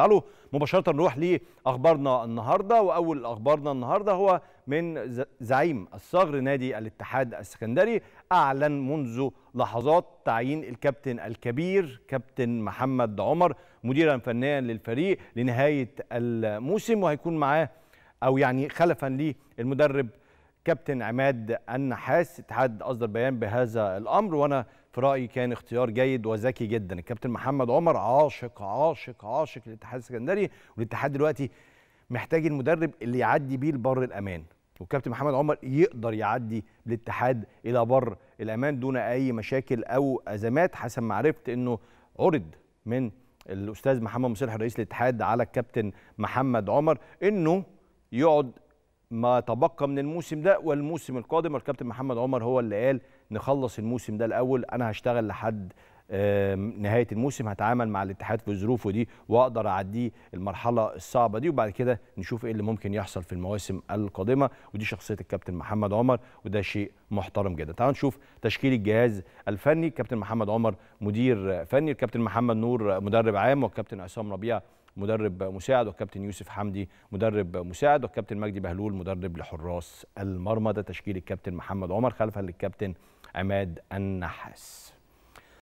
تعالوا مباشرة نروح لأخبارنا النهاردة وأول أخبارنا النهاردة هو من زعيم الصغر نادي الاتحاد السكندري أعلن منذ لحظات تعيين الكابتن الكبير كابتن محمد عمر مديرا فنيا للفريق لنهاية الموسم وهيكون معاه أو يعني خلفا للمدرب كابتن عماد النحاس اتحاد اصدر بيان بهذا الامر وانا في رايي كان اختيار جيد وذكي جدا الكابتن محمد عمر عاشق عاشق عاشق للاتحاد السكندري والاتحاد دلوقتي محتاج المدرب اللي يعدي بيه لبر الامان والكابتن محمد عمر يقدر يعدي بالاتحاد الى بر الامان دون اي مشاكل او ازمات حسب ما عرفت انه عرض من الاستاذ محمد مصلح رئيس الاتحاد على الكابتن محمد عمر انه يقعد ما تبقى من الموسم ده والموسم القادم والكابتن محمد عمر هو اللي قال نخلص الموسم ده الاول انا هشتغل لحد نهايه الموسم هتعامل مع الاتحاد في ظروفه دي واقدر اعديه المرحله الصعبه دي وبعد كده نشوف ايه اللي ممكن يحصل في المواسم القادمه ودي شخصيه الكابتن محمد عمر وده شيء محترم جدا تعالوا نشوف تشكيل الجهاز الفني كابتن محمد عمر مدير فني الكابتن محمد نور مدرب عام والكابتن عصام ربيع مدرب مساعد والكابتن يوسف حمدي مدرب مساعد والكابتن مجدي بهلول مدرب لحراس المرمى ده تشكيل الكابتن محمد عمر خلفا للكابتن عماد النحاس